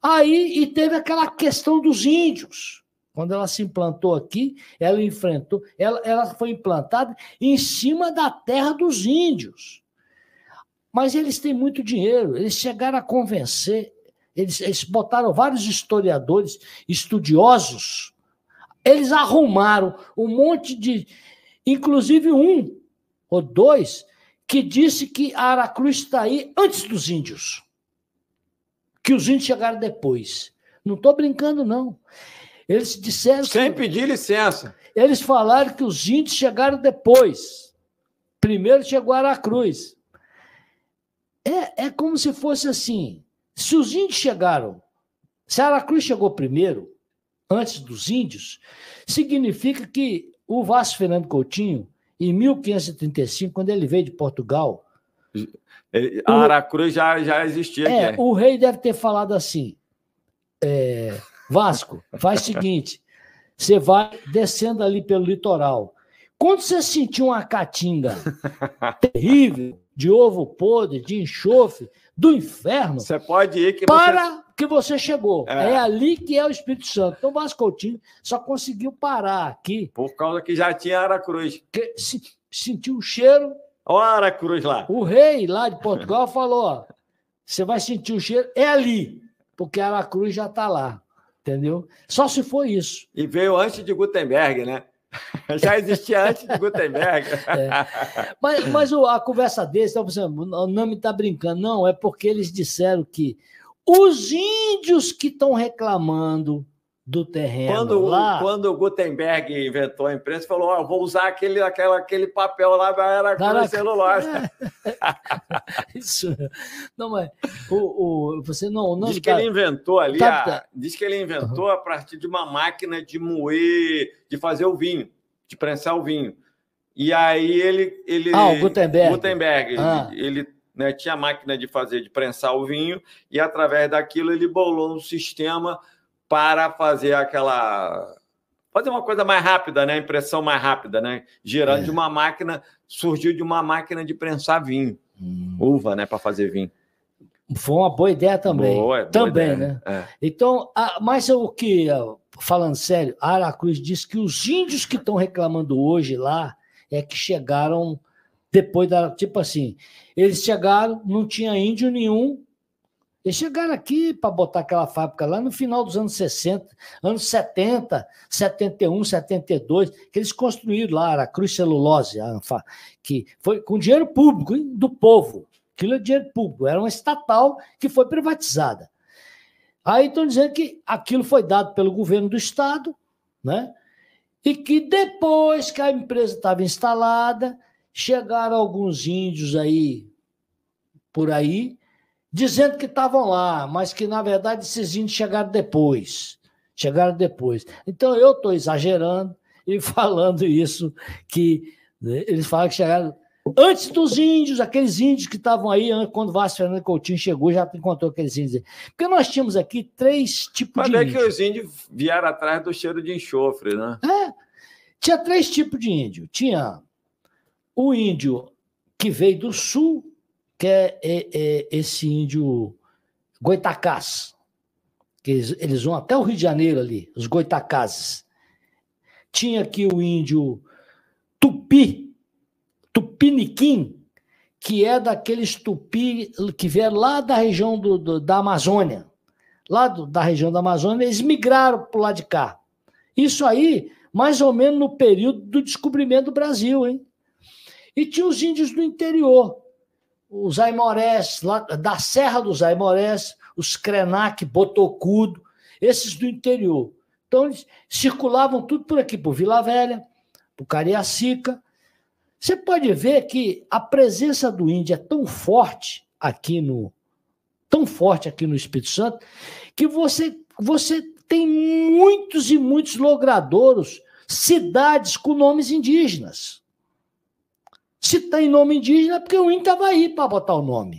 Aí, e teve aquela questão dos índios. Quando ela se implantou aqui, ela enfrentou, ela, ela foi implantada em cima da terra dos índios. Mas eles têm muito dinheiro, eles chegaram a convencer, eles, eles botaram vários historiadores, estudiosos, eles arrumaram um monte de. Inclusive um ou dois que disse que a Aracruz está aí antes dos índios que os índios chegaram depois. Não estou brincando, não. Eles disseram. Sem que, pedir licença. Eles falaram que os índios chegaram depois. Primeiro chegou Aracruz. É, é como se fosse assim. Se os índios chegaram, se Aracruz chegou primeiro, antes dos índios, significa que o Vasco Fernando Coutinho, em 1535, quando ele veio de Portugal, a Aracruz já, já existia. É, é, O rei deve ter falado assim: é, Vasco, faz o seguinte: você vai descendo ali pelo litoral. Quando você sentir uma caatinga terrível, de ovo podre, de enxofre, do inferno, você pode ir que para você... que você chegou. É. é. ali que é o Espírito Santo. Então, Vasco Coutinho só conseguiu parar aqui. Por causa que já tinha Aracruz. Que, se, sentiu o cheiro, Ora, cruz lá. O rei lá de Portugal falou: você vai sentir o cheiro, é ali, porque a Aracruz já está lá. Entendeu? Só se for isso. E veio antes de Gutenberg, né? Já existia antes de Gutenberg. É. Mas, mas a conversa deles, então, por exemplo, o Nami está brincando. Não, é porque eles disseram que os índios que estão reclamando do terreno. Quando, lá... quando o Gutenberg inventou a imprensa, falou: oh, vou usar aquele, aquela, aquele papel lá da era da celular. É. Isso. Não, mas o, o, você não. não diz que tá... ele inventou ali. Tá, tá. A, diz que ele inventou a partir de uma máquina de moer, de fazer o vinho, de prensar o vinho. E aí ele. ele ah, o Gutenberg. Gutenberg. Ah. ele, ele né, tinha a máquina de fazer, de prensar o vinho, e através daquilo ele bolou um sistema para fazer aquela fazer uma coisa mais rápida, né? Impressão mais rápida, né? Gerando é. de uma máquina, surgiu de uma máquina de prensar vinho, hum. uva, né? Para fazer vinho. Foi uma boa ideia também. Boa, também, boa ideia. Né? né? É. Então, a, mas o que, falando sério, a Aracruz diz que os índios que estão reclamando hoje lá é que chegaram depois da. Tipo assim, eles chegaram, não tinha índio nenhum, eles chegaram aqui para botar aquela fábrica lá no final dos anos 60, anos 70, 71, 72, que eles construíram lá, a Cruz Celulose, a Anfa, que foi com dinheiro público, hein, do povo. Aquilo é dinheiro público, era uma estatal que foi privatizada. Aí estão dizendo que aquilo foi dado pelo governo do Estado, né? E que depois que a empresa estava instalada, chegaram alguns índios aí, por aí, dizendo que estavam lá, mas que na verdade esses índios chegaram depois. Chegaram depois. Então eu estou exagerando e falando isso, que né, eles falaram que chegaram antes dos índios, aqueles índios que estavam aí, quando Vasco Fernando Coutinho chegou, já encontrou aqueles índios. Porque nós tínhamos aqui três tipos mas de. Mas é que os índios vieram atrás do cheiro de enxofre, né? É. Tinha três tipos de índio. Tinha o índio que veio do sul, que é, é, esse índio Goitacás, que eles, eles, vão até o Rio de Janeiro ali, os Goitacazes. Tinha aqui o índio Tupi, Tupiniquim, que é daqueles tupi que vieram lá da região do, do da Amazônia. Lá do, da região da Amazônia, eles migraram para lado de cá. Isso aí, mais ou menos no período do descobrimento do Brasil, hein? E tinha os índios do interior, os Aimorés, lá, da Serra dos Aimorés, os Krenak, Botocudo, esses do interior. Então, eles circulavam tudo por aqui, por Vila Velha, por Cariacica. Você pode ver que a presença do índio é tão forte aqui no tão forte aqui no Espírito Santo que você você tem muitos e muitos logradouros, cidades com nomes indígenas. Se tem tá nome indígena é porque o INCA estava aí para botar o nome.